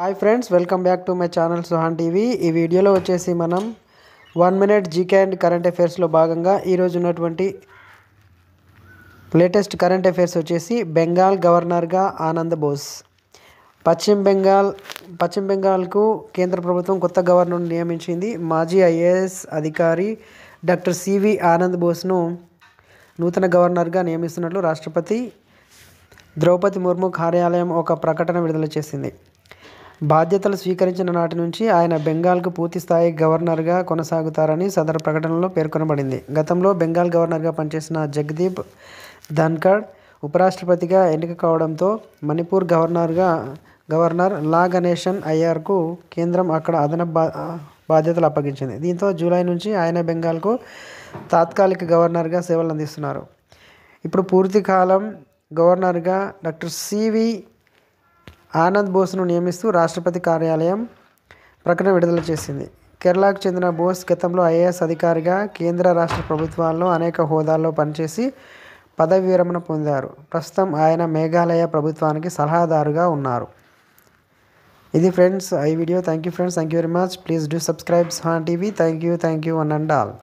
hi friends welcome back to my channel Suhan TV ఈ వీడియోలో వచ్చేసి మనం one minute GK and current అఫైర్స్లో భాగంగా ఈరోజు ఉన్నటువంటి లేటెస్ట్ కరెంట్ అఫైర్స్ వచ్చేసి బెంగాల్ గవర్నర్గా ఆనంద్ బోస్ పశ్చిమ బెంగాల్ పశ్చిమ బెంగాల్కు కేంద్ర ప్రభుత్వం కొత్త గవర్నర్ను నియమించింది మాజీ ఐఏఎస్ అధికారి డాక్టర్ సివి ఆనంద్ బోస్ను నూతన గవర్నర్గా నియమిస్తున్నట్లు రాష్ట్రపతి ద్రౌపది ముర్ము కార్యాలయం ఒక ప్రకటన విడుదల చేసింది బాధ్యతలు స్వీకరించిన నాటి నుంచి ఆయన బెంగాల్కు పూర్తిస్థాయి గవర్నర్గా కొనసాగుతారని సదరు ప్రకటనలో పేర్కొనబడింది గతంలో బెంగాల్ గవర్నర్గా పనిచేసిన జగదీప్ ధన్ఖడ్ ఉపరాష్ట్రపతిగా ఎన్నిక కావడంతో మణిపూర్ గవర్నర్గా గవర్నర్ లా గణేషన్ అయ్యార్కు కేంద్రం అక్కడ అదనపు బా బాధ్యతలు అప్పగించింది దీంతో జూలై నుంచి ఆయన బెంగాల్కు తాత్కాలిక గవర్నర్గా సేవలు అందిస్తున్నారు ఇప్పుడు పూర్తికాలం గవర్నర్గా డాక్టర్ సివి ఆనంద్ బోస్ను నియమిస్తూ రాష్ట్రపతి కార్యాలయం ప్రకటన విడుదల చేసింది కేరళకు చెందిన బోస్ గతంలో ఐఏఎస్ అధికారిగా కేంద్ర రాష్ట్ర ప్రభుత్వాల్లో అనేక హోదాల్లో పనిచేసి పదవి విరమణ పొందారు ప్రస్తుతం ఆయన మేఘాలయ ప్రభుత్వానికి సలహాదారుగా ఉన్నారు ఇది ఫ్రెండ్స్ ఈ video thank you friends thank you very much please do subscribe హాన్ TV thank you thank you one and all